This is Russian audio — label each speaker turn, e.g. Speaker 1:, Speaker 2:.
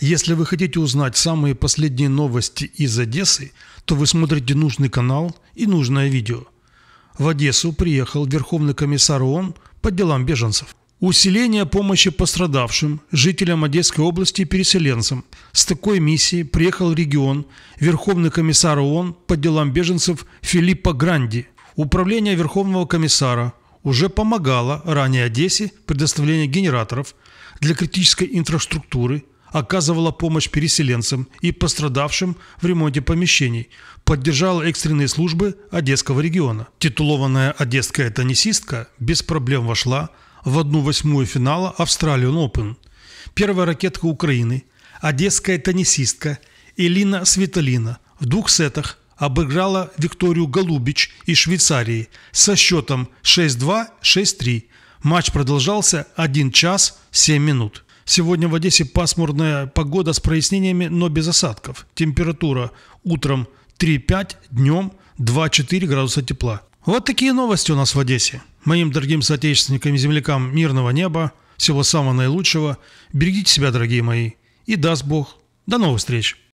Speaker 1: Если вы хотите узнать самые последние новости
Speaker 2: из Одессы, то вы смотрите нужный канал и нужное видео. В Одессу приехал Верховный комиссар ООН по делам беженцев. Усиление помощи пострадавшим, жителям Одесской области и переселенцам. С такой миссией приехал регион Верховный комиссар ООН по делам беженцев Филиппа Гранди. Управление Верховного комиссара уже помогало ранее Одессе предоставление генераторов для критической инфраструктуры – оказывала помощь переселенцам и пострадавшим в ремонте помещений, поддержала экстренные службы Одесского региона. Титулованная одесская теннисистка без проблем вошла в одну восьмую финала Австралион Open. Первая ракетка Украины, одесская теннисистка Элина Светолина в двух сетах обыграла Викторию Голубич из Швейцарии со счетом 6-2-6-3. Матч продолжался 1 час 7 минут. Сегодня в Одессе пасмурная погода с прояснениями, но без осадков. Температура утром 3-5, днем 2-4 градуса тепла. Вот такие новости у нас в Одессе. Моим дорогим соотечественникам и землякам мирного неба, всего самого наилучшего.
Speaker 1: Берегите себя, дорогие мои. И даст Бог. До новых встреч.